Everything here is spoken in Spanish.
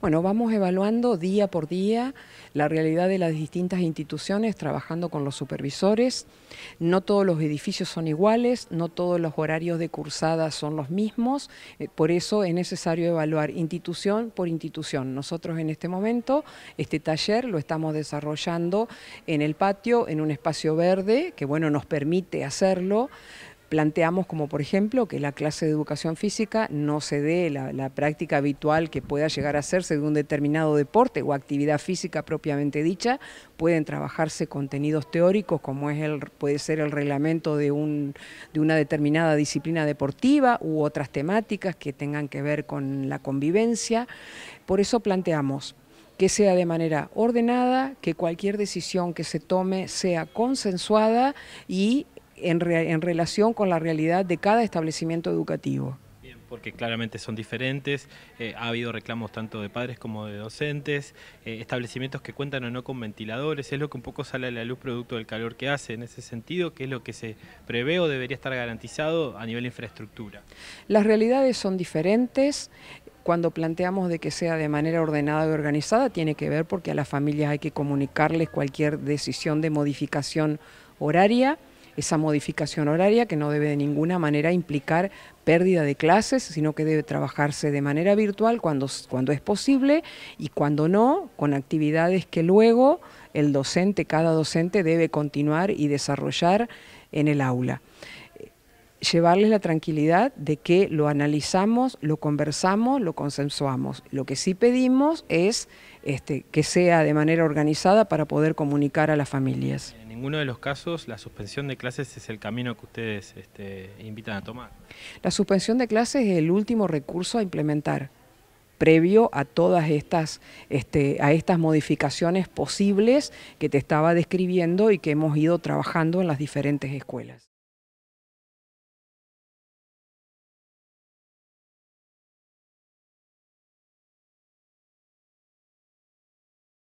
Bueno, vamos evaluando día por día la realidad de las distintas instituciones, trabajando con los supervisores. No todos los edificios son iguales, no todos los horarios de cursada son los mismos, eh, por eso es necesario evaluar institución por institución. Nosotros en este momento este taller lo estamos desarrollando en el patio, en un espacio verde, que bueno, nos permite hacerlo. Planteamos como por ejemplo que la clase de educación física no se dé la, práctica habitual que pueda llegar a hacerse de un determinado deporte o actividad física propiamente dicha, pueden trabajarse contenidos teóricos como es el, puede ser el reglamento de, un, de una determinada disciplina deportiva u otras temáticas que tengan que ver con la convivencia. Por eso planteamos que sea de manera ordenada, que cualquier decisión que se tome sea consensuada y en, relación con la realidad de cada establecimiento educativo porque claramente son diferentes. Eh, ha habido reclamos tanto de padres como de docentes, eh, establecimientos que cuentan o no con ventiladores, es lo que un poco sale a la luz producto del calor que hace en ese sentido, que es lo que se prevé o debería estar garantizado a nivel de infraestructura. Las realidades son diferentes. Cuando planteamos de que sea de manera ordenada y organizada, tiene que ver porque a las familias hay que comunicarles cualquier decisión de modificación horaria esa modificación horaria que no debe de ninguna manera implicar pérdida de clases, sino que debe trabajarse de manera virtual cuando, cuando es posible y cuando no, con actividades que luego el docente, cada docente debe continuar y desarrollar en el aula llevarles la tranquilidad de que lo analizamos, lo conversamos, lo consensuamos. Lo que sí pedimos es este, que sea de manera organizada para poder comunicar a las familias ninguno de los casos la suspensión de clases es el camino que ustedes este, invitan a tomar. La suspensión de clases es el último recurso a implementar previo a todas estas, este, a estas modificaciones posibles que te estaba describiendo y que hemos ido trabajando en las diferentes escuelas.